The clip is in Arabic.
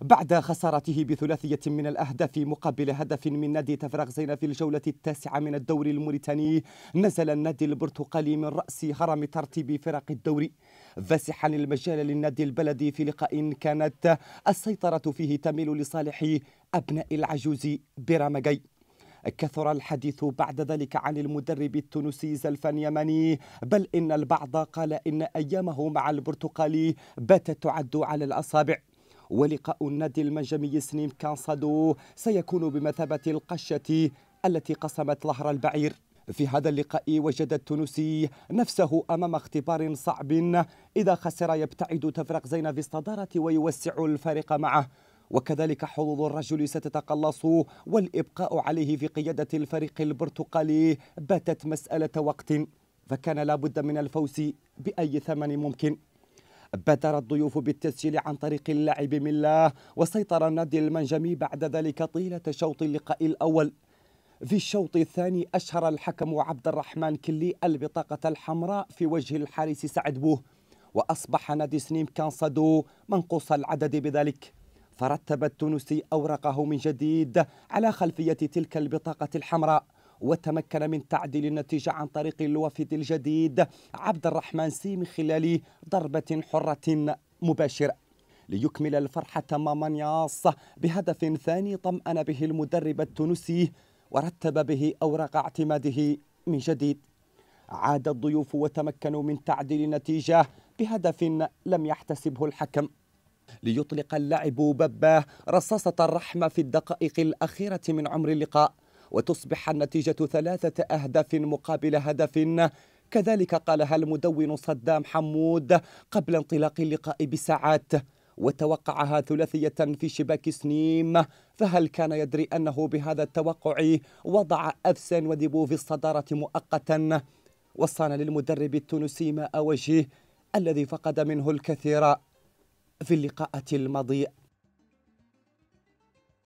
بعد خسارته بثلاثية من الأهداف مقابل هدف من نادي تفرغ زينة في الجولة التاسعة من الدوري الموريتاني نزل النادي البرتقالي من رأس هرم ترتيب فرق الدوري فاسحا المجال للنادي البلدي في لقاء كانت السيطرة فيه تميل لصالح أبناء العجوز برامجي كثر الحديث بعد ذلك عن المدرب التونسي زلفان يماني بل إن البعض قال إن أيامه مع البرتقالي باتت تعد على الأصابع ولقاء النادي المنجمي سنيم كانسادو سيكون بمثابة القشة التي قسمت لهر البعير في هذا اللقاء وجد التونسي نفسه أمام اختبار صعب إذا خسر يبتعد تفرق زين في الصدارة ويوسع الفارق معه وكذلك حظوظ الرجل ستتقلص والإبقاء عليه في قيادة الفريق البرتقالي باتت مسألة وقت فكان لابد من الفوز بأي ثمن ممكن بادر الضيوف بالتسجيل عن طريق اللاعب من الله وسيطر النادي المنجمي بعد ذلك طيلة شوط اللقاء الأول في الشوط الثاني أشهر الحكم عبد الرحمن كلي البطاقة الحمراء في وجه الحارس سعد بوه وأصبح نادي سنيم صدو منقوص العدد بذلك فرتب التونسي أوراقه من جديد على خلفية تلك البطاقة الحمراء وتمكن من تعديل النتيجة عن طريق الوفد الجديد عبد الرحمن سي من خلال ضربة حرة مباشرة ليكمل الفرحة تماما ياص بهدف ثاني طمأن به المدرب التونسي ورتب به أوراق اعتماده من جديد عاد الضيوف وتمكنوا من تعديل النتيجة بهدف لم يحتسبه الحكم ليطلق اللاعب بباه رصاصة الرحمة في الدقائق الأخيرة من عمر اللقاء وتصبح النتيجة ثلاثة أهداف مقابل هدف كذلك قالها المدون صدام حمود قبل انطلاق اللقاء بساعات وتوقعها ثلاثية في شباك سنيم فهل كان يدري أنه بهذا التوقع وضع أفسن وديبو في الصدارة مؤقتا وصان للمدرب التونسي ماء وجهه الذي فقد منه الكثير في اللقاءات الماضيه